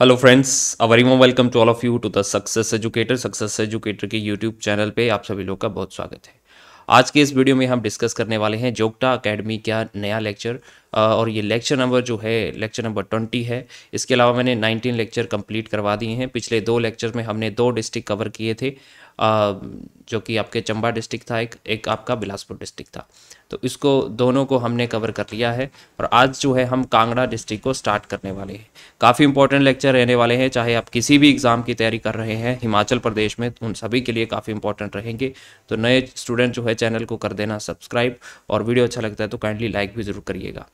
Hello friends uh मोम welcome to all of you to the success educator success educator के YouTube channel पे आप सभी लोग का बहुत स्वागत है आज के इस वीडियो में हम डिस्कस करने वाले हैं जोगटा एकेडमी का नया लेक्चर और ये लेक्चर नंबर जो है लेक्चर नंबर ट्वेंटी है इसके अलावा मैंने नाइनटीन लेक्चर कंप्लीट करवा दिए हैं पिछले दो लेक्चर में हमने दो डिस्ट्रिक्ट कवर किए थे जो कि आपके चंबा डिस्ट्रिक्ट था एक एक आपका बिलासपुर डिस्ट्रिक्ट था तो इसको दोनों को हमने कवर कर लिया है और आज जो है हम कांगड़ा डिस्ट्रिक्ट को स्टार्ट करने वाले हैं काफ़ी इंपॉर्टेंट लेक्चर रहने वाले हैं चाहे आप किसी भी एग्ज़ाम की तैयारी कर रहे हैं हिमाचल प्रदेश में उन सभी के लिए काफ़ी इंपॉर्टेंट रहेंगे तो नए स्टूडेंट जो है चैनल को कर देना सब्सक्राइब और वीडियो अच्छा लगता है तो काइंडली लाइक भी ज़रूर करिएगा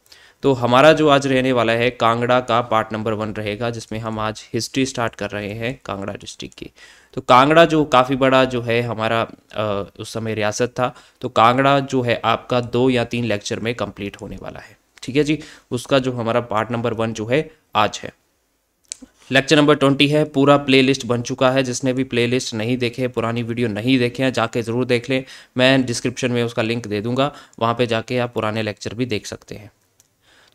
तो हमारा जो आज रहने वाला है कांगड़ा का पार्ट नंबर वन रहेगा जिसमें हम आज हिस्ट्री स्टार्ट कर रहे हैं कांगड़ा डिस्ट्रिक्ट की तो कांगड़ा जो काफ़ी बड़ा जो है हमारा उस समय रियासत था तो कांगड़ा जो है आपका दो या तीन लेक्चर में कंप्लीट होने वाला है ठीक है जी उसका जो हमारा पार्ट नंबर वन जो है आज है लेक्चर नंबर ट्वेंटी है पूरा प्लेलिस्ट बन चुका है जिसने भी प्लेलिस्ट नहीं देखे पुरानी वीडियो नहीं देखे हैं जाके ज़रूर देख लें मैं डिस्क्रिप्शन में उसका लिंक दे दूंगा वहाँ पे जाके आप पुराने लेक्चर भी देख सकते हैं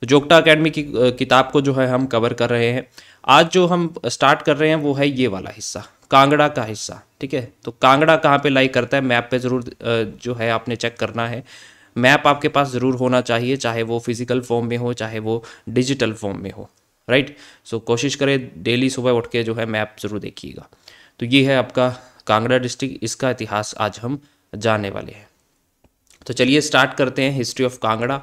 तो जोगटा अकेडमी की किताब को जो है हम कवर कर रहे हैं आज जो हम स्टार्ट कर रहे हैं वो है ये वाला हिस्सा कांगड़ा का हिस्सा ठीक है तो कांगड़ा कहाँ पे लाई करता है मैप पे ज़रूर जो है आपने चेक करना है मैप आपके पास ज़रूर होना चाहिए चाहे वो फिजिकल फॉर्म में हो चाहे वो डिजिटल फॉर्म में हो राइट सो so, कोशिश करें डेली सुबह उठ के जो है मैप ज़रूर देखिएगा तो ये है आपका कांगड़ा डिस्ट्रिक्ट इसका इतिहास आज हम जानने वाले हैं तो चलिए स्टार्ट करते हैं हिस्ट्री ऑफ कांगड़ा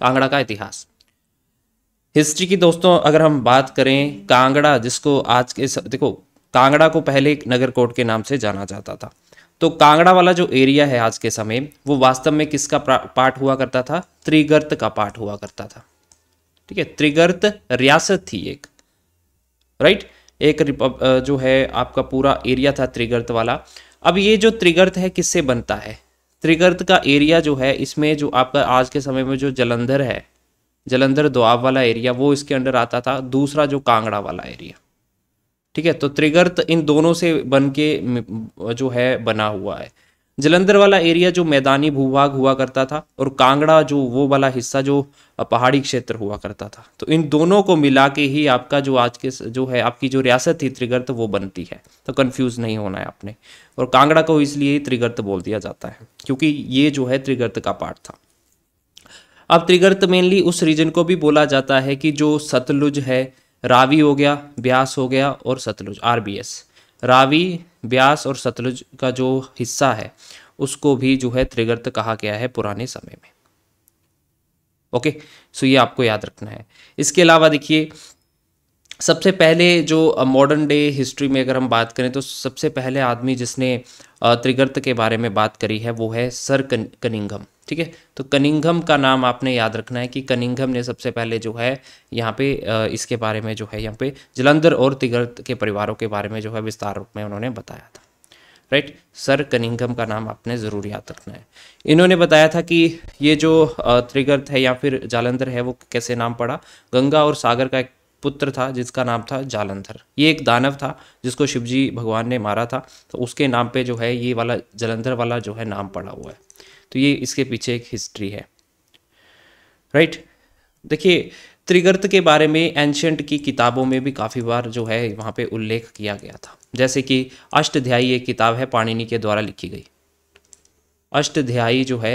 कांगड़ा का इतिहास हिस्ट्री की दोस्तों अगर हम बात करें कांगड़ा जिसको आज के देखो कांगड़ा को पहले नगर कोट के नाम से जाना जाता था तो कांगड़ा वाला जो एरिया है आज के समय वो वास्तव में किसका पार्ट हुआ करता था त्रिगर्त का पार्ट हुआ करता था ठीक है त्रिगर्त रियासत थी एक राइट एक जो है आपका पूरा एरिया था त्रिगर्त वाला अब ये जो त्रिगर्त है किससे बनता है त्रिगर्त का एरिया जो है इसमें जो आपका आज के समय में जो जलंधर है जलंधर दुआब वाला एरिया वो इसके अंडर आता था दूसरा जो कांगड़ा वाला एरिया ठीक है तो त्रिगर्त इन दोनों से बन के जो है बना हुआ है जलंधर वाला एरिया जो मैदानी भूभाग हुआ करता था और कांगड़ा जो वो वाला हिस्सा जो पहाड़ी क्षेत्र हुआ करता था तो इन दोनों को मिला के ही आपका जो आज के जो है आपकी जो रियासत थी त्रिगर्त वो बनती है तो कंफ्यूज नहीं होना है आपने और कांगड़ा को इसलिए ही त्रिगर्त बोल दिया जाता है क्योंकि ये जो है त्रिगर्त का पार्ट था अब त्रिगर्त मेनली उस रीजन को भी बोला जाता है कि जो सतलुज है रावी हो गया ब्यास हो गया और सतलुज आर रावी ब्यास और सतलुज का जो हिस्सा है उसको भी जो है त्रिगर्त कहा गया है पुराने समय में ओके सो ये आपको याद रखना है इसके अलावा देखिए सबसे पहले जो मॉडर्न डे हिस्ट्री में अगर हम बात करें तो सबसे पहले आदमी जिसने त्रिगर्त के बारे में बात करी है वो है सर कन कनिंगम ठीक है तो कनिंगम का नाम आपने याद रखना है कि कनिंगम ने सबसे पहले जो है यहाँ पे इसके बारे में जो है यहाँ पे जलंधर और त्रिगर्त के परिवारों के बारे में जो है विस्तार रूप में उन्होंने बताया था राइट सर कनिंगम का नाम आपने ज़रूर याद रखना है इन्होंने बताया था कि ये जो त्रिगर्त है या फिर जालंधर है वो कैसे नाम पड़ा गंगा और सागर का एक पुत्र था जिसका नाम था जालंधर ये एक दानव था जिसको शिवजी भगवान ने मारा था तो उसके नाम पे जो है ये वाला जलंधर वाला जो है नाम पड़ा हुआ है तो ये इसके पीछे एक हिस्ट्री है राइट देखिए त्रिगर्त के बारे में एंशंट की किताबों में भी काफ़ी बार जो है वहाँ पे उल्लेख किया गया था जैसे कि अष्टध्यायी एक किताब है पाणिनि के द्वारा लिखी गई अष्टध्यायी जो है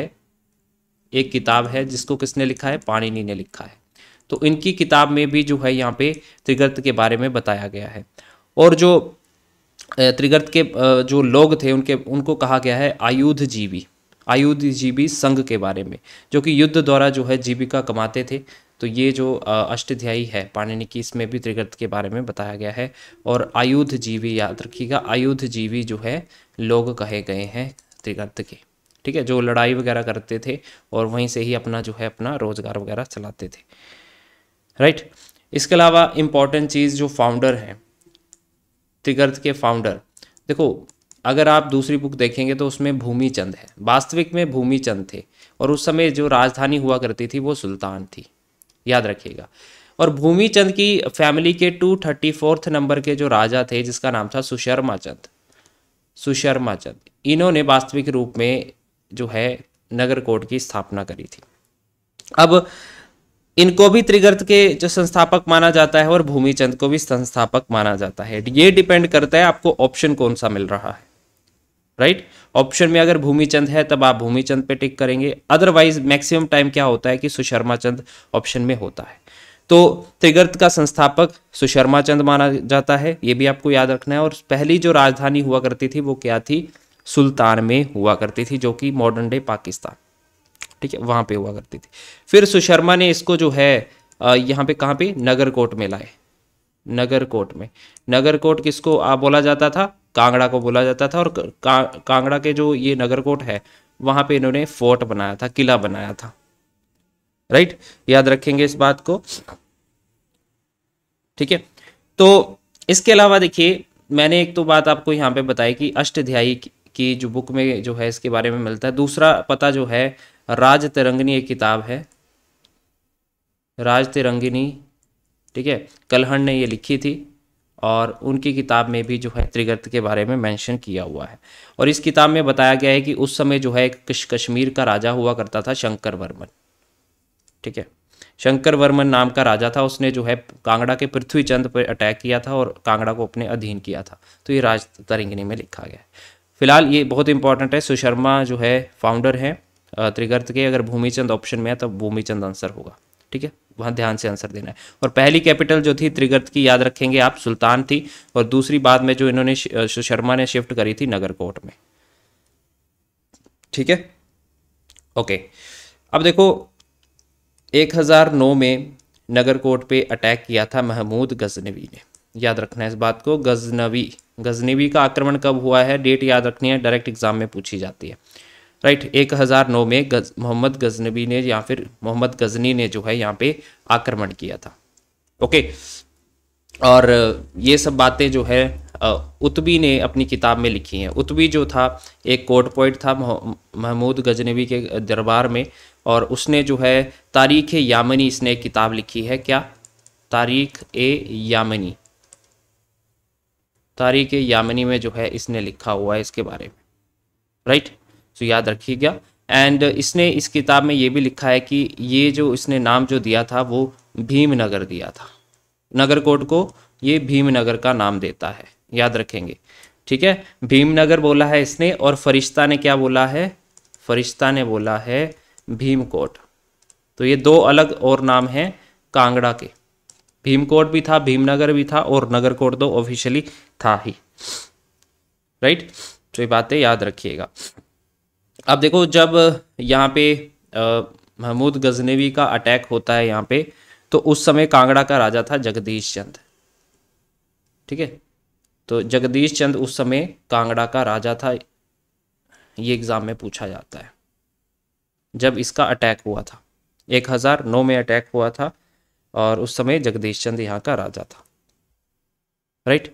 एक किताब है जिसको किसने लिखा है पाणिनि ने लिखा है तो इनकी किताब में भी जो है यहाँ पे त्रिगर्त के बारे में बताया गया है और जो त्रिगर्त के जो लोग थे उनके उनको कहा गया है आयुध जीवी आयुध जीवी संघ के बारे में जो कि युद्ध द्वारा जो है जीविका कमाते थे तो ये जो अष्टध्यायी है पाणिनि की इसमें भी त्रिगर्त के बारे में बताया गया है और आयुध जीवी याद रखिएगा आयुध जीवी जो है लोग कहे गए हैं त्रिगर्त के ठीक है जो लड़ाई वगैरह करते थे और वहीं से ही अपना जो है अपना रोजगार वगैरह चलाते थे राइट इसके अलावा इम्पॉर्टेंट चीज़ जो फाउंडर हैं त्रिगर्थ के फाउंडर देखो अगर आप दूसरी बुक देखेंगे तो उसमें भूमिचंद है वास्तविक में भूमिचंद थे और उस समय जो राजधानी हुआ करती थी वो सुल्तान थी याद रखिएगा और भूमिचंद की फैमिली के टू थर्टी फोर्थ नंबर के जो राजा थे जिसका नाम था सुशर्मा चंद सुशर्मा चंद इन्होंने वास्तविक रूप में जो है नगर कोट की स्थापना करी थी अब इनको भी त्रिगर्त के जो संस्थापक माना जाता है और भूमिचंद को भी संस्थापक माना जाता है ये डिपेंड करता है आपको ऑप्शन कौन सा मिल रहा है राइट ऑप्शन में अगर भूमिचंद है तब आप भूमिचंद पे टिक करेंगे अदरवाइज मैक्सिमम टाइम क्या होता है कि सुशर्मा चंद ऑप्शन में होता है तो त्रिगर्त का संस्थापक सुशर्मा चंद माना जाता है ये भी आपको याद रखना है और पहली जो राजधानी हुआ करती थी वो क्या थी सुल्तान में हुआ करती थी जो कि मॉडर्न डे पाकिस्तान ठीक है वहाँ पे हुआ करती थी फिर सुशर्मा ने इसको जो है यहाँ पे कहाँ पे नगर कोट में लाए नगर कोट में नगर कोट किसको आ बोला जाता था कांगड़ा को बोला जाता था और का, कांगड़ा के जो ये नगर कोट है वहाँ पे इन्होंने फोर्ट बनाया था किला बनाया था राइट याद रखेंगे इस बात को ठीक है तो इसके अलावा देखिए मैंने एक तो बात आपको यहाँ पे बताई कि अष्टध्यायी की जो बुक में जो है इसके बारे में मिलता है दूसरा पता जो है राज तिरंगिनी एक किताब है राज तिरंगिनी ठीक है कलहण ने ये लिखी थी और उनकी किताब में भी जो है त्रिगर्त के बारे में मेंशन किया हुआ है और इस किताब में बताया गया है कि उस समय जो है कश्मीर का राजा हुआ करता था शंकर वर्मन ठीक है शंकर वर्मन नाम का राजा था उसने जो है कांगड़ा के पृथ्वीचंद पर अटैक किया था और कांगड़ा को अपने अधीन किया था तो ये राज तरंगिनी में लिखा गया है फिलहाल ये बहुत इंपॉर्टेंट है सुशर्मा जो है फाउंडर हैं त्रिगर्त के अगर भूमिचंद ऑप्शन में है तो भूमिचंद आंसर होगा ठीक है वहाँ ध्यान से आंसर देना है और पहली कैपिटल जो थी त्रिगर्त की याद रखेंगे आप सुल्तान थी और दूसरी बात में जो इन्होंने शर्मा ने शिफ्ट करी थी नगर कोर्ट में ठीक है ओके अब देखो 1009 में नगर कोर्ट पे अटैक किया था महमूद गजनवी ने याद रखना है इस बात को गजनवी गजनवी का आक्रमण कब हुआ है डेट याद रखनी है डायरेक्ट एग्जाम में पूछी जाती है राइट एक हज़ार नौ में गज मोहम्मद गजनबी ने या फिर मोहम्मद गजनी ने जो है यहाँ पे आक्रमण किया था ओके और ये सब बातें जो है उतबी ने अपनी किताब में लिखी हैं उतबी जो था एक कोर्ट पॉइंट था महमूद गजनबी के दरबार में और उसने जो है तारीख यामनी इसने किताब लिखी है क्या तारीख ए यामनी तारीख यामनी में जो है इसने लिखा हुआ है इसके बारे में राइट सो याद रखिएगा एंड इसने इस किताब में ये भी लिखा है कि ये जो इसने नाम जो दिया था वो भीमनगर दिया था नगर कोट को ये भीमनगर का नाम देता है याद रखेंगे ठीक है भीमनगर बोला है इसने और फरिश्ता ने क्या बोला है फरिश्ता ने बोला है भीमकोट तो ये दो अलग और नाम हैं कांगड़ा के भीमकोट भी था भीमनगर भी था और नगर कोट तो ऑफिशियली था ही राइट तो ये बातें याद रखिएगा अब देखो जब यहाँ पे महमूद गजनेवी का अटैक होता है यहाँ पे तो उस समय कांगड़ा का राजा था जगदीश चंद ठीक है तो जगदीश चंद उस समय कांगड़ा का राजा था ये एग्ज़ाम में पूछा जाता है जब इसका अटैक हुआ था 1009 में अटैक हुआ था और उस समय जगदीश चंद यहाँ का राजा था राइट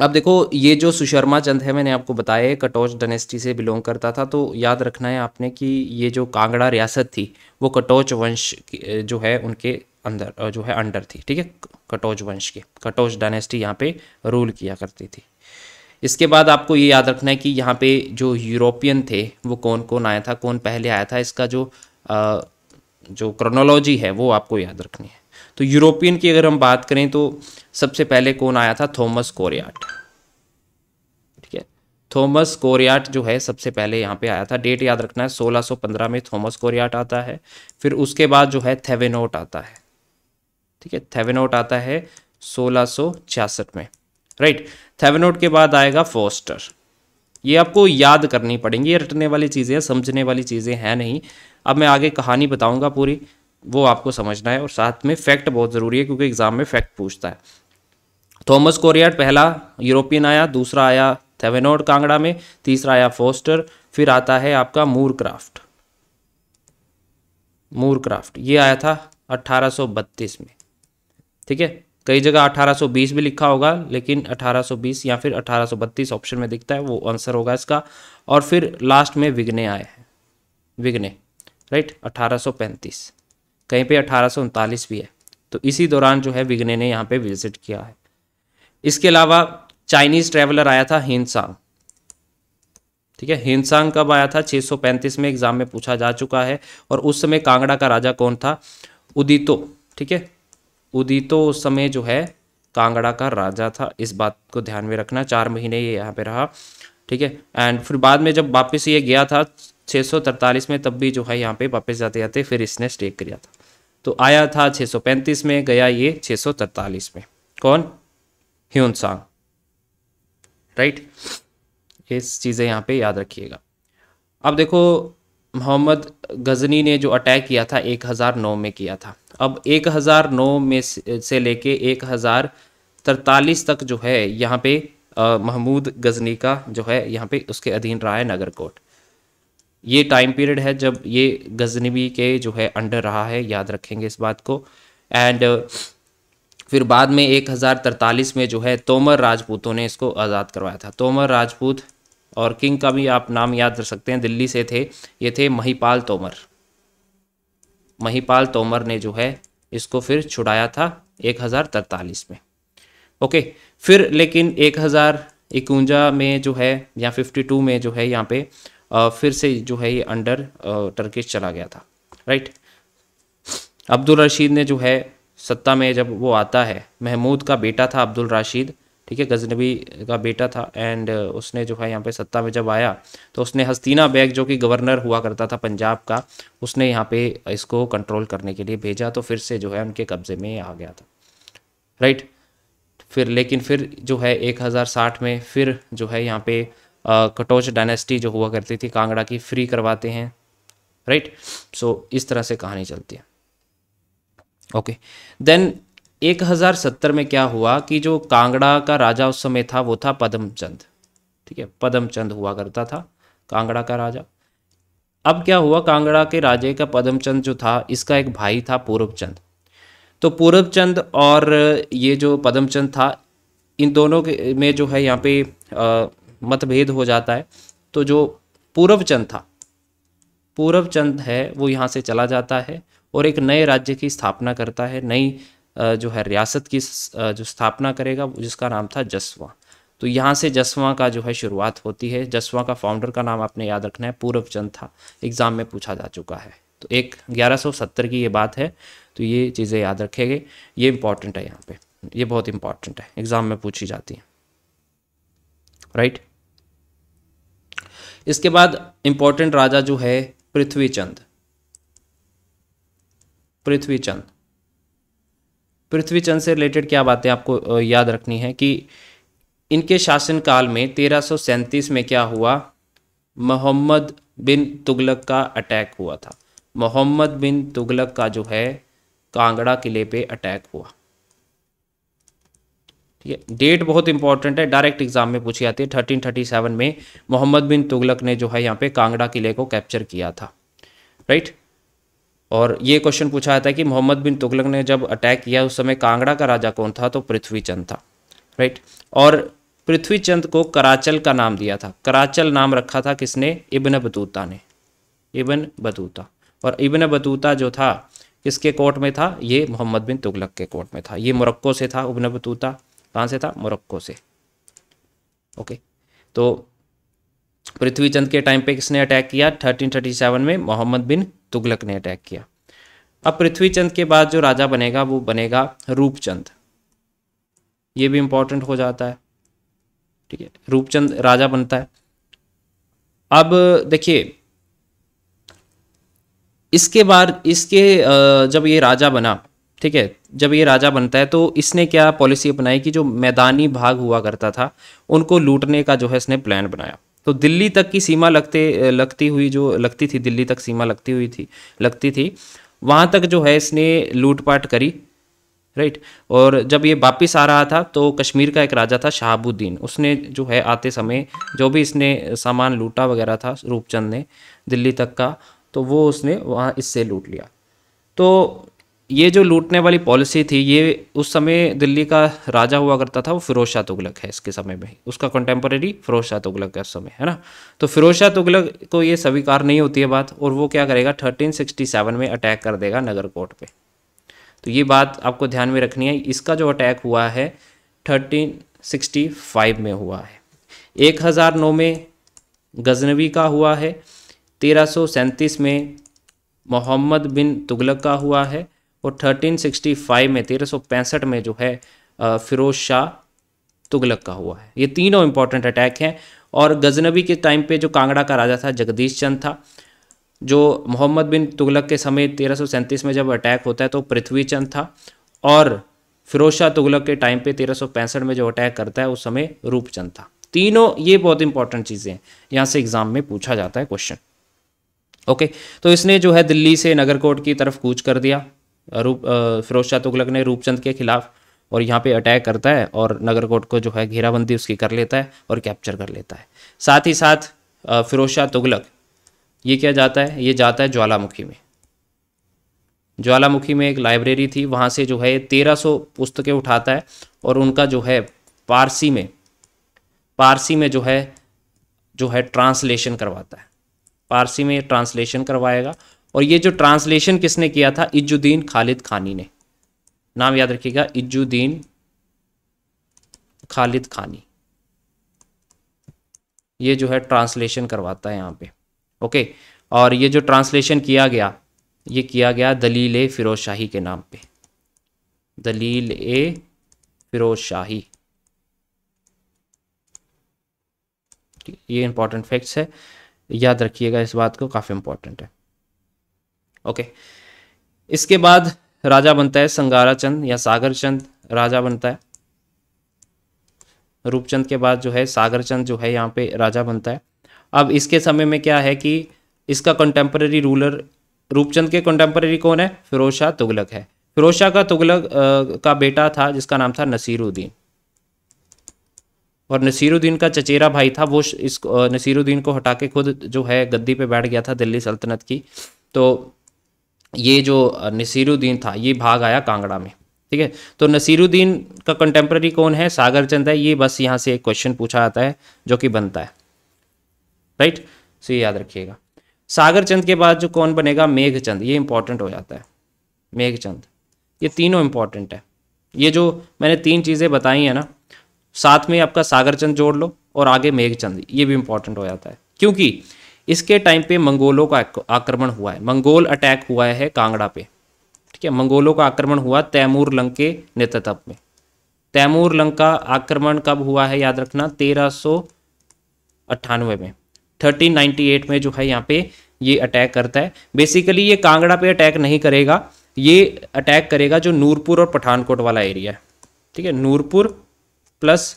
अब देखो ये जो सुशर्मा चंद है मैंने आपको बताया कटौज डनेस्टी से बिलोंग करता था तो याद रखना है आपने कि ये जो कांगड़ा रियासत थी वो कटौज वंश जो है उनके अंदर जो है अंडर थी ठीक है कटौज वंश के कटौज डनेस्टी यहाँ पे रूल किया करती थी इसके बाद आपको ये याद रखना है कि यहाँ पे जो यूरोपियन थे वो कौन कौन आया था कौन पहले आया था इसका जो आ, जो क्रोनोलॉजी है वो आपको याद रखनी है तो यूरोपियन की अगर हम बात करें तो सबसे पहले कौन आया था थॉमस कोरियाट ठीक है थॉमस कोरियाट जो है सबसे पहले यहाँ पे आया था डेट याद रखना है 1615 में थॉमस कोरियाट आता है फिर उसके बाद जो है थेवेनोट आता है ठीक है थेवेनोट आता है सोलह में राइट थेवेनोट के बाद आएगा फोस्टर ये आपको याद करनी पड़ेंगी ये रटने वाली चीज़ें समझने वाली चीज़ें हैं नहीं अब मैं आगे कहानी बताऊंगा पूरी वो आपको समझना है और साथ में फैक्ट बहुत ज़रूरी है क्योंकि एग्ज़ाम में फैक्ट पूछता है थॉमस कोरियाट पहला यूरोपियन आया दूसरा आया थेवेनोड कांगड़ा में तीसरा आया फोस्टर फिर आता है आपका मूरक्राफ्ट मूरक्राफ्ट ये आया था 1832 में ठीक है कई जगह 1820 भी लिखा होगा लेकिन 1820 या फिर 1832 ऑप्शन में दिखता है वो आंसर होगा इसका और फिर लास्ट में विग्ने आए हैं विग्ने राइट 1835 कहीं पे अठारह भी है तो इसी दौरान जो है विग्ने ने यहाँ पे विजिट किया है इसके अलावा चाइनीज़ ट्रैवलर आया था हिंदसांग ठीक है हिंदसांग कब आया था 635 में एग्जाम में पूछा जा चुका है और उस समय कांगड़ा का राजा कौन था उदितो ठीक है उदितो उस समय जो है कांगड़ा का राजा था इस बात को ध्यान में रखना चार महीने ये यहाँ पे रहा ठीक है एंड फिर बाद में जब वापस ये गया था 643 में तब भी जो है यहाँ पे वापस जाते जाते फिर इसने स्टे किया था तो आया था 635 में गया ये 643 में कौन ह्यून सांग राइट इस चीज़ें यहाँ पे याद रखिएगा अब देखो मोहम्मद गजनी ने जो अटैक किया था 1009 में किया था अब 1009 में से लेके एक तक जो है यहाँ पे महमूद गजनी का जो है यहाँ पे उसके अधीन रहा है नगर कोट ये टाइम पीरियड है जब ये गजनवी के जो है अंडर रहा है याद रखेंगे इस बात को एंड फिर बाद में एक में जो है तोमर राजपूतों ने इसको आज़ाद करवाया था तोमर राजपूत और किंग का भी आप नाम याद रख सकते हैं दिल्ली से थे ये थे महिपाल तोमर महिपाल तोमर ने जो है इसको फिर छुड़ाया था एक में ओके फिर लेकिन एक इकवंजा में जो है या 52 में जो है यहाँ पे फिर से जो है ये अंडर टर्किश चला गया था राइट अब्दुल रशीद ने जो है सत्ता में जब वो आता है महमूद का बेटा था अब्दुल राशिद ठीक है गजनबी का बेटा था एंड uh, उसने जो है यहाँ पे सत्ता में जब आया तो उसने हस्तीना बैग जो कि गवर्नर हुआ करता था पंजाब का उसने यहाँ पे इसको कंट्रोल करने के लिए भेजा तो फिर से जो है उनके कब्ज़े में आ गया था राइट फिर लेकिन फिर जो है 1060 में फिर जो है यहाँ पे uh, कटोच डायनेस्टी जो हुआ करती थी कांगड़ा की फ्री करवाते हैं राइट सो इस तरह से कहानी चलती है ओके देन एक हज़ार सत्तर में क्या हुआ कि जो कांगड़ा का राजा उस समय था वो था पदमचंद ठीक है पदमचंद हुआ करता था कांगड़ा का राजा अब क्या हुआ कांगड़ा के राजे का पदमचंद जो था इसका एक भाई था पूर्वचंद तो पूर्वचंद और ये जो पदमचंद था इन दोनों के में जो है यहाँ पे मतभेद हो जाता है तो जो पूर्वचंद था पूर्वचंद है वो यहाँ से चला जाता है और एक नए राज्य की स्थापना करता है नई जो है रियासत की जो स्थापना करेगा जिसका नाम था जसवा तो यहाँ से जसवा का जो है शुरुआत होती है जसवा का फाउंडर का नाम आपने याद रखना है पूर्व चंद था एग्जाम में पूछा जा चुका है तो एक 1170 की ये बात है तो ये चीज़ें याद रखेंगे ये इंपॉर्टेंट है यहाँ पे ये बहुत इंपॉर्टेंट है एग्जाम में पूछी जाती है राइट इसके बाद इंपॉर्टेंट राजा जो है पृथ्वीचंद पृथ्वी चंद पृथ्वी चंद से रिलेटेड क्या बातें आपको याद रखनी है कि इनके शासनकाल में तेरह में क्या हुआ मोहम्मद बिन तुगलक का अटैक हुआ था मोहम्मद बिन तुगलक का जो है कांगड़ा किले पे अटैक हुआ ठीक है डेट बहुत इंपॉर्टेंट है डायरेक्ट एग्जाम में पूछी जाती है थर्टीन थर्टी सेवन में मोहम्मद बिन तुगलक ने जो है यहाँ पे कांगड़ा किले को कैप्चर किया था राइट और ये क्वेश्चन पूछा जाता है कि मोहम्मद बिन तुगलक ने जब अटैक किया उस समय कांगड़ा का राजा कौन था तो पृथ्वीचंद था राइट और पृथ्वीचंद को कराचल का नाम दिया था कराचल नाम रखा था किसने इबन बतूता ने इबन बतूता और इबन बतूता जो था किसके कोर्ट में था ये मोहम्मद बिन तुगलक के कोर्ट में था ये मोरक्को से था इब्न बतूता कहाँ से था मोरक्को से ओके तो पृथ्वीचंद के टाइम पे किसने अटैक किया 1337 में मोहम्मद बिन तुगलक ने अटैक किया अब पृथ्वीचंद के बाद जो राजा बनेगा वो बनेगा रूपचंद ये भी इंपॉर्टेंट हो जाता है ठीक है रूपचंद राजा बनता है अब देखिए इसके बाद इसके जब ये राजा बना ठीक है जब ये राजा बनता है तो इसने क्या पॉलिसी अपनाई कि जो मैदानी भाग हुआ करता था उनको लूटने का जो है इसने प्लान बनाया तो दिल्ली तक की सीमा लगते लगती हुई जो लगती थी दिल्ली तक सीमा लगती हुई थी लगती थी वहाँ तक जो है इसने लूटपाट करी राइट और जब ये वापिस आ रहा था तो कश्मीर का एक राजा था शहाबुद्दीन उसने जो है आते समय जो भी इसने सामान लूटा वगैरह था रूपचंद ने दिल्ली तक का तो वो उसने वहाँ इससे लूट लिया तो ये जो लूटने वाली पॉलिसी थी ये उस समय दिल्ली का राजा हुआ करता था वो फिरोज शाह तुगलक है इसके समय में उसका कंटेम्प्रेरी फिरोज शाह तुगलक है उस समय है ना तो फिरोज शाह तुगलक को ये स्वीकार नहीं होती है बात और वो क्या करेगा 1367 में अटैक कर देगा नगर कोर्ट पर तो ये बात आपको ध्यान में रखनी है इसका जो अटैक हुआ है थर्टीन में हुआ है एक में गजनवी का हुआ है तेरह में मोहम्मद बिन तुगलक का हुआ है और 1365 में तेरह में जो है फिरोज शाह तुगलक का हुआ है ये तीनों इंपॉर्टेंट अटैक हैं और गजनबी के टाइम पे जो कांगड़ा का राजा था जगदीश चंद था जो मोहम्मद बिन तुगलक के समय तेरह में जब अटैक होता है तो पृथ्वी चंद था और फिरोज शाह तुगलक के टाइम पे तेरह में जो अटैक करता है उस समय रूपचंद था तीनों ये बहुत इंपॉर्टेंट चीज़ें हैं यहाँ से एग्जाम में पूछा जाता है क्वेश्चन ओके तो इसने जो है दिल्ली से नगरकोट की तरफ कूच कर दिया रूप फिरोज शाह तुगलक ने रूपचंद के खिलाफ और यहाँ पे अटैक करता है और नगरकोट को जो है घेराबंदी उसकी कर लेता है और कैप्चर कर लेता है साथ ही साथ फिरोज शाह तुगलक ये क्या जाता है ये जाता है ज्वालामुखी में ज्वालामुखी में एक लाइब्रेरी थी वहाँ से जो है तेरह सौ पुस्तकें उठाता है और उनका जो है पारसी में पारसी में जो है जो है ट्रांसलेशन करवाता है पारसी में ट्रांसलेशन करवाएगा और ये जो ट्रांसलेशन किसने किया था इजुद्दीन खालिद खानी ने नाम याद रखिएगा इज्जुद्दीन खालिद खानी ये जो है ट्रांसलेशन करवाता है यहाँ पे ओके और ये जो ट्रांसलेशन किया गया ये किया गया दलील ए फिरोज शाही के नाम पे दलील ए फिरोज शाही ये इंपॉर्टेंट फैक्ट्स है याद रखिएगा इस बात को काफ़ी इंपॉर्टेंट है ओके इसके बाद राजा बनता है संगारा चंद या चंद राजा बनता है रूपचंद के बाद जो है सागरचंद जो है यहाँ पे राजा बनता है अब इसके समय में क्या है कि इसका कंटेम्प्रेरी रूलर रूपचंद के कंटेम्प्रेरी कौन है फिरोज शाह तुगलक है फिरोज शाह का तुगलक का बेटा था जिसका नाम था नसीरुद्दीन और नसीरुद्दीन का चचेरा भाई था वो इस नसीरुद्दीन को हटा के खुद जो है गद्दी पे बैठ गया था दिल्ली सल्तनत की तो ये जो नसीरुद्दीन था ये भाग आया कांगड़ा में ठीक है तो नसीरुद्दीन का कंटेम्प्रेरी कौन है सागर चंद है ये बस यहाँ से एक क्वेश्चन पूछा जाता है जो कि बनता है राइट सो ये याद रखिएगा सागर चंद के बाद जो कौन बनेगा मेघचंद ये इंपॉर्टेंट हो जाता है मेघचंद ये तीनों इंपॉर्टेंट है ये जो मैंने तीन चीज़ें बताई हैं ना साथ में आपका सागर चंद जोड़ लो और आगे मेघचंद ये भी इंपॉर्टेंट हो जाता है क्योंकि इसके टाइम पे मंगोलों का आक्रमण हुआ है मंगोल अटैक हुआ है कांगड़ा पे ठीक है मंगोलों का आक्रमण हुआ तैमूर लंग के नेतृत्व में तैमूर लंग का आक्रमण कब हुआ है याद रखना तेरह अट्ठानवे में थर्टीन नाइन्टी एट में जो है यहाँ पे ये अटैक करता है बेसिकली ये कांगड़ा पे अटैक नहीं करेगा ये अटैक करेगा जो नूरपुर और पठानकोट वाला एरिया है ठीक है नूरपुर प्लस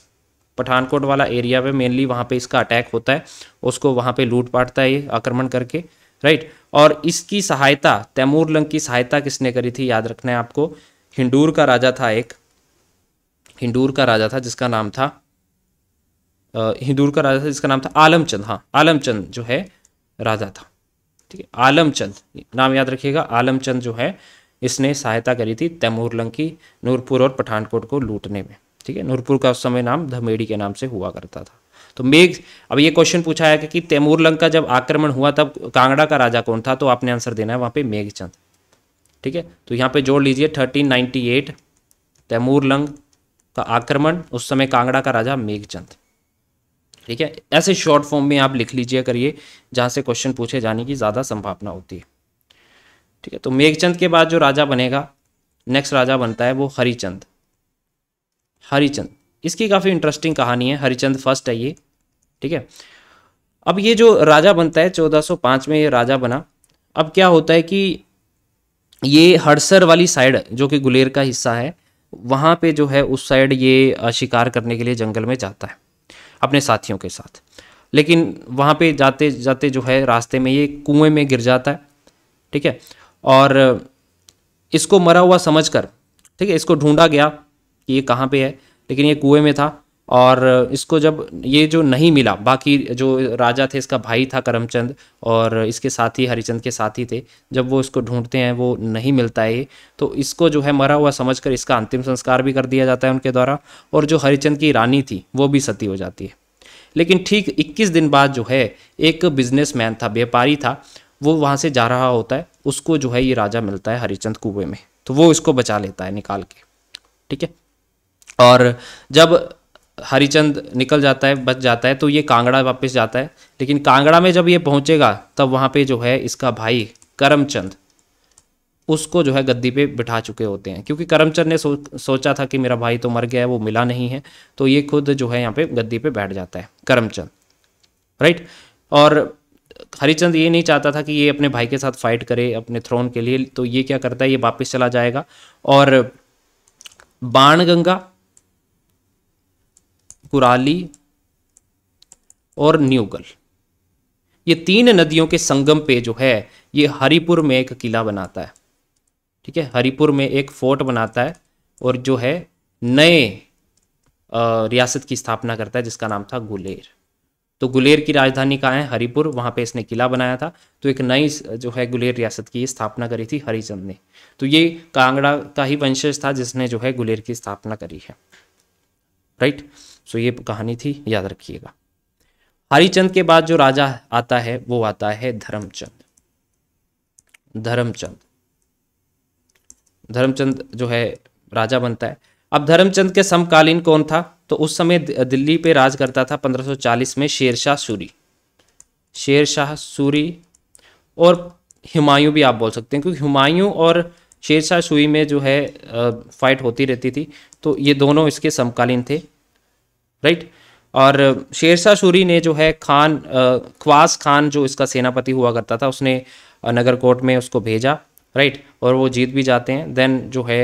पठानकोट वाला एरिया पे मेनली वहाँ पे इसका अटैक होता है उसको वहाँ पे लूट पाटता है ये आक्रमण करके राइट और इसकी सहायता तैमूर लंग की सहायता किसने करी थी याद रखना है आपको हिंडूर का राजा था एक हिंडूर का राजा था जिसका नाम था हिंदूर का राजा था जिसका नाम था आलमचंद हाँ आलमचंद जो है राजा था ठीक है आलमचंद नाम याद रखिएगा आलमचंद जो है इसने सहायता करी थी तैमूरलंग की नूरपुर और पठानकोट को लूटने में ठीक है नूरपुर का उस समय नाम धमेड़ी के नाम से हुआ करता था तो मेघ अब ये क्वेश्चन पूछा है कि, कि तैमूरलंग का जब आक्रमण हुआ तब कांगड़ा का राजा कौन था तो आपने आंसर देना है वहाँ पे मेघचंद ठीक है तो यहाँ पे जोड़ लीजिए थर्टीन नाइन्टी एट तैमूरलंग का आक्रमण उस समय कांगड़ा का राजा मेघचंद ठीक है ऐसे शॉर्ट फॉर्म में आप लिख लीजिए करिए जहाँ से क्वेश्चन पूछे जाने की ज़्यादा संभावना होती है ठीक है तो मेघचंद के बाद जो राजा बनेगा नेक्स्ट राजा बनता है वो हरिचंद हरिचंद इसकी काफ़ी इंटरेस्टिंग कहानी है हरिचंद फर्स्ट है ये ठीक है अब ये जो राजा बनता है 1405 में ये राजा बना अब क्या होता है कि ये हड़सर वाली साइड जो कि गुलेर का हिस्सा है वहाँ पे जो है उस साइड ये शिकार करने के लिए जंगल में जाता है अपने साथियों के साथ लेकिन वहाँ पे जाते जाते जो है रास्ते में ये कुएं में गिर जाता है ठीक है और इसको मरा हुआ समझ कर ठीक है इसको ढूंढा गया कि ये कहाँ पे है लेकिन ये कुएं में था और इसको जब ये जो नहीं मिला बाकी जो राजा थे इसका भाई था करमचंद और इसके साथी हरिचंद के साथी थे जब वो इसको ढूंढते हैं वो नहीं मिलता है तो इसको जो है मरा हुआ समझकर इसका अंतिम संस्कार भी कर दिया जाता है उनके द्वारा और जो हरिचंद की रानी थी वो भी सती हो जाती है लेकिन ठीक 21 दिन बाद जो है एक बिजनेसमैन था व्यापारी था वो वहाँ से जा रहा होता है उसको जो है ये राजा मिलता है हरिचंद कुएं में तो वो इसको बचा लेता है निकाल के ठीक है और जब हरिचंद निकल जाता है बच जाता है तो ये कांगड़ा वापस जाता है लेकिन कांगड़ा में जब ये पहुंचेगा तब वहाँ पे जो है इसका भाई करमचंद उसको जो है गद्दी पे बिठा चुके होते हैं क्योंकि करमचंद ने सो, सोचा था कि मेरा भाई तो मर गया है वो मिला नहीं है तो ये खुद जो है यहाँ पे गद्दी पे बैठ जाता है करमचंद राइट और हरिचंद ये नहीं चाहता था कि ये अपने भाई के साथ फाइट करे अपने थ्रोन के लिए तो ये क्या करता है ये वापस चला जाएगा और बाणगंगा कुराली और न्यूगल ये तीन नदियों के संगम पे जो है ये हरिपुर में एक किला बनाता है ठीक है हरिपुर में एक फोर्ट बनाता है और जो है नए रियासत की स्थापना करता है जिसका नाम था गुलेर तो गुलेर की राजधानी कहाँ है हरिपुर वहाँ पे इसने किला बनाया था तो एक नई जो है गुलेर रियासत की स्थापना करी थी हरिचंद ने तो ये कांगड़ा का ही वंशज था जिसने जो है गुलेर की स्थापना करी है राइट सो ये कहानी थी याद रखिएगा हरिचंद के बाद जो राजा आता है वो आता है धर्मचंद धर्मचंद धर्मचंद जो है राजा बनता है अब धर्मचंद के समकालीन कौन था तो उस समय दिल्ली पे राज करता था 1540 में शेरशाह सूरी शेरशाह सूरी और हुमायूं भी आप बोल सकते हैं क्योंकि हुमायूं और शेरशाह सूरी में जो है फाइट होती रहती थी तो ये दोनों इसके समकालीन थे राइट और शेरशाह सूरी ने जो है खान ख्वास खान जो इसका सेनापति हुआ करता था उसने नगर कोर्ट में उसको भेजा राइट और वो जीत भी जाते हैं देन जो है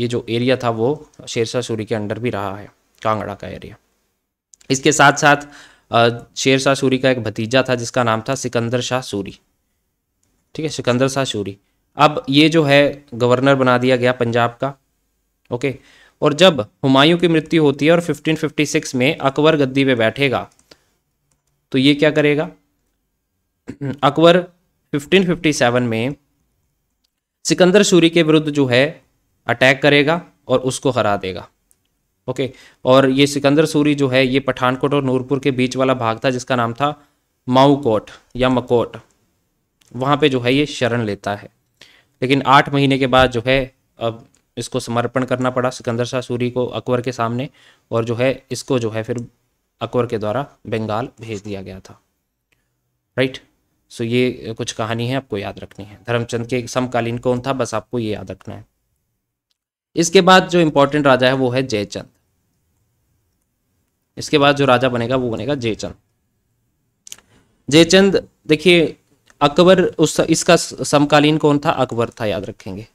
ये जो एरिया था वो शेरशाह सूरी के अंडर भी रहा है कांगड़ा का एरिया इसके साथ साथ शेरशाह सूरी का एक भतीजा था जिसका नाम था सिकंदर शाह सूरी ठीक है सिकंदर शाह सूरी अब ये जो है गवर्नर बना दिया गया पंजाब का ओके okay? और जब हुमायूं की मृत्यु होती है और 1556 में अकबर गद्दी पे बैठेगा तो ये क्या करेगा अकबर 1557 में सिकंदर सूरी के विरुद्ध जो है अटैक करेगा और उसको हरा देगा ओके और ये सिकंदर सूरी जो है ये पठानकोट और नूरपुर के बीच वाला भाग था जिसका नाम था माऊकोट या मकोट वहाँ पे जो है ये शरण लेता है लेकिन आठ महीने के बाद जो है अब इसको समर्पण करना पड़ा सिकंदर शाह सूरी को अकबर के सामने और जो है इसको जो है फिर अकबर के द्वारा बंगाल भेज दिया गया था राइट सो ये कुछ कहानी है आपको याद रखनी है धर्मचंद के समकालीन कौन था बस आपको ये याद रखना है इसके बाद जो इंपॉर्टेंट राजा है वो है जयचंद इसके बाद जो राजा बनेगा वो बनेगा जयचंद जयचंद देखिए अकबर उस इसका समकालीन कौन था अकबर था याद रखेंगे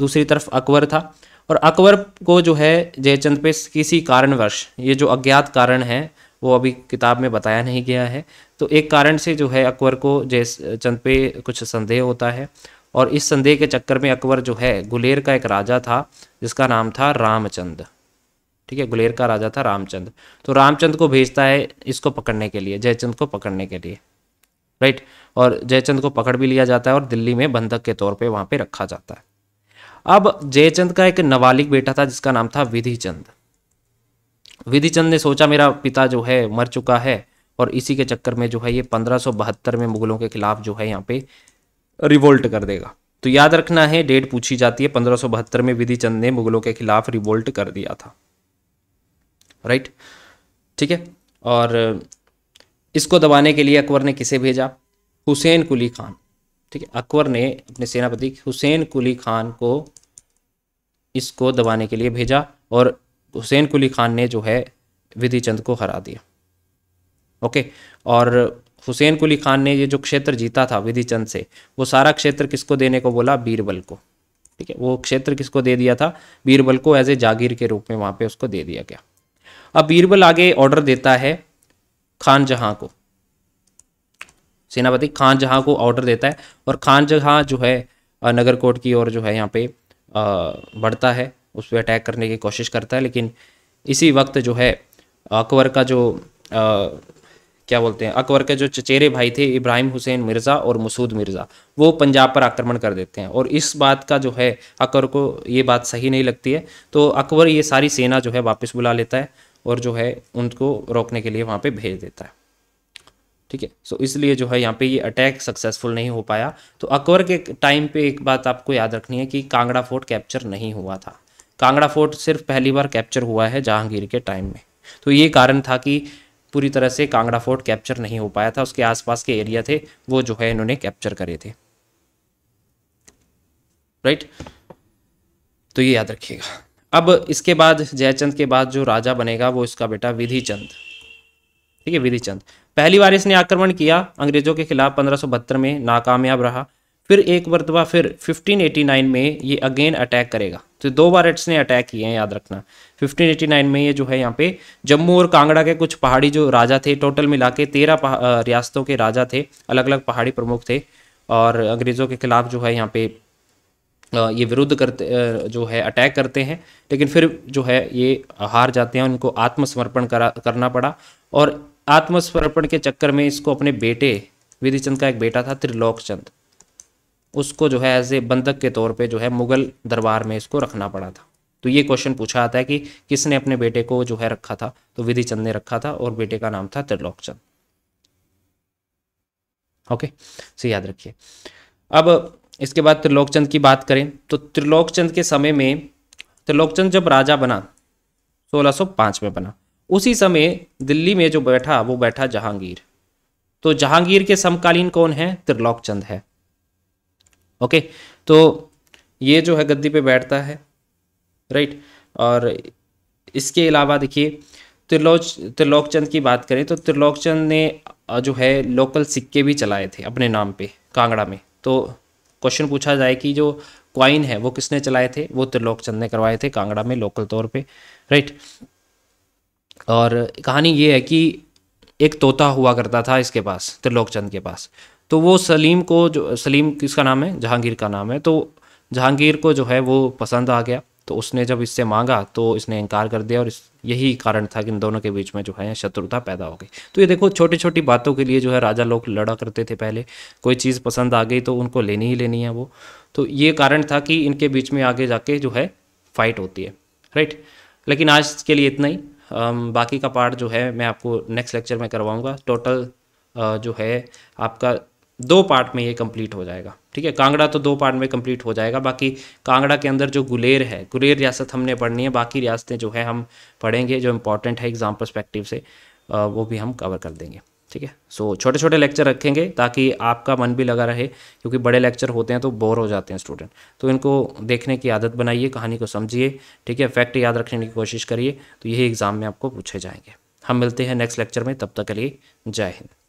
दूसरी तरफ अकबर था और अकबर को जो है जयचंद पे किसी कारणवश ये जो अज्ञात कारण है वो अभी किताब में बताया नहीं गया है तो एक कारण से जो है अकबर को जयचंद पे कुछ संदेह होता है और इस संदेह के चक्कर में अकबर जो है गुलेर का एक राजा था जिसका नाम था रामचंद ठीक है गुलेर का राजा था रामचंद तो रामचंद को भेजता है इसको पकड़ने के लिए जयचंद को पकड़ने के लिए राइट और जयचंद को पकड़ भी लिया जाता है और दिल्ली में बंधक के तौर पे वहाँ पे रखा जाता है अब जयचंद का एक नाबालिग बेटा था जिसका नाम था विधिचंद विधिचंद ने सोचा मेरा पिता जो है मर चुका है और इसी के चक्कर में जो है ये पंद्रह में मुगलों के खिलाफ जो है यहाँ पे रिवोल्ट कर देगा तो याद रखना है डेट पूछी जाती है पंद्रह में विधिचंद ने मुगलों के खिलाफ रिवोल्ट कर दिया था राइट ठीक है और इसको दबाने के लिए अकबर ने किसे भेजा हुसैन कुली खान ठीक है अकबर ने अपने सेनापति हुसैन कुली खान को इसको दबाने के लिए भेजा और हुसैन कुली खान ने जो है विधि चंद को हरा दिया ओके और हुसैन कुली खान ने ये जो क्षेत्र जीता था विधि चंद से वो सारा क्षेत्र किसको देने को बोला बीरबल को ठीक है वो क्षेत्र किसको दे दिया था बीरबल को एज ए जागीर के रूप में वहाँ पे उसको दे दिया गया अब बीरबल आगे ऑर्डर देता है खान जहाँ को सेनापति खान जहाँ को ऑर्डर देता है और खान जहाँ जो है नगर कोट की ओर जो है यहाँ पे बढ़ता है उस पर अटैक करने की कोशिश करता है लेकिन इसी वक्त जो है अकबर का जो आ, क्या बोलते हैं अकबर के जो चचेरे भाई थे इब्राहिम हुसैन मिर्ज़ा और मसूद मिर्ज़ा वो पंजाब पर आक्रमण कर देते हैं और इस बात का जो है अकबर को ये बात सही नहीं लगती है तो अकबर ये सारी सेना जो है वापस बुला लेता है और जो है उनको रोकने के लिए वहाँ पे भेज देता है ठीक है सो इसलिए जो है यहाँ पे ये अटैक सक्सेसफुल नहीं हो पाया तो अकबर के टाइम पे एक बात आपको याद रखनी है कि कांगड़ा फोर्ट कैप्चर नहीं हुआ था कांगड़ा फोर्ट सिर्फ पहली बार कैप्चर हुआ है जहांगीर के टाइम में तो ये कारण था कि पूरी तरह से कांगड़ा फोर्ट कैप्चर नहीं हो पाया था उसके आसपास के एरिया थे वो जो है इन्होंने कैप्चर करे थे राइट तो ये याद रखिएगा अब इसके बाद जयचंद के बाद जो राजा बनेगा वो इसका बेटा विधिचंद ठीक है विधिचंद पहली बार इसने आक्रमण किया अंग्रेजों के खिलाफ पंद्रह में नाकामयाब रहा फिर एक मरतबा फिर 1589 में ये अगेन अटैक करेगा तो दो बार इसने अटैक किए हैं याद रखना 1589 में ये जो है यहाँ पे जम्मू और कांगड़ा के कुछ पहाड़ी जो राजा थे टोटल मिला के तेरह रियासतों के राजा थे अलग अलग पहाड़ी प्रमुख थे और अंग्रेज़ों के खिलाफ जो है यहाँ पे ये विरुद्ध करते जो है अटैक करते हैं लेकिन फिर जो है ये हार जाते हैं उनको आत्मसमर्पण करा करना पड़ा और आत्मसमर्पण के चक्कर में इसको अपने बेटे विधिचंद का एक बेटा था त्रिलोक चंद उसको जो है एज ए बंधक के तौर पे जो है मुगल दरबार में इसको रखना पड़ा था तो ये क्वेश्चन पूछा आता है कि किसने अपने बेटे को जो है रखा था तो विधि ने रखा था और बेटे का नाम था त्रिलोक चंद ओके सो याद रखिए अब इसके बाद त्रिलोक चंद की बात करें तो त्रिलोक चंद के समय में त्रिलोक चंद जब राजा बना 1605 में बना उसी समय दिल्ली में जो बैठा वो बैठा जहांगीर तो जहांगीर के समकालीन कौन है त्रिलोक चंद है ओके तो ये जो है गद्दी पे बैठता है राइट और इसके अलावा देखिए त्रिलोक त्रिलोक चंद की बात करें तो त्रिलोक चंद ने जो है लोकल सिक्के भी चलाए थे अपने नाम पे कांगड़ा में तो क्वेश्चन पूछा जाए कि जो क्वाइन है वो किसने चलाए थे वो त्रिलोक चंद ने करवाए थे कांगड़ा में लोकल तौर पे राइट और कहानी ये है कि एक तोता हुआ करता था इसके पास त्रिलोक चंद के पास तो वो सलीम को जो सलीम किसका नाम है जहांगीर का नाम है तो जहांगीर को जो है वो पसंद आ गया तो उसने जब इससे मांगा तो इसने इनकार कर दिया और इस यही कारण था कि इन दोनों के बीच में जो है शत्रुता पैदा हो गई तो ये देखो छोटी छोटी बातों के लिए जो है राजा लोग लड़ा करते थे पहले कोई चीज़ पसंद आ गई तो उनको लेनी ही लेनी है वो तो ये कारण था कि इनके बीच में आगे जाके जो है फाइट होती है राइट लेकिन आज के लिए इतना ही Um, बाकी का पार्ट जो है मैं आपको नेक्स्ट लेक्चर में करवाऊँगा टोटल uh, जो है आपका दो पार्ट में ये कंप्लीट हो जाएगा ठीक है कांगड़ा तो दो पार्ट में कंप्लीट हो जाएगा बाकी कांगड़ा के अंदर जो गुलेर है गुलेर रियासत हमने पढ़नी है बाकी रियासतें जो है हम पढ़ेंगे जो इंपॉर्टेंट है एग्ज़ाम परस्पेक्टिव से uh, वो भी हम कवर कर देंगे ठीक है सो छोटे छोटे लेक्चर रखेंगे ताकि आपका मन भी लगा रहे क्योंकि बड़े लेक्चर होते हैं तो बोर हो जाते हैं स्टूडेंट तो इनको देखने की आदत बनाइए कहानी को समझिए ठीक है फैक्ट याद रखने की कोशिश करिए तो यही एग्ज़ाम में आपको पूछे जाएंगे हम मिलते हैं नेक्स्ट लेक्चर में तब तक के लिए जय हिंद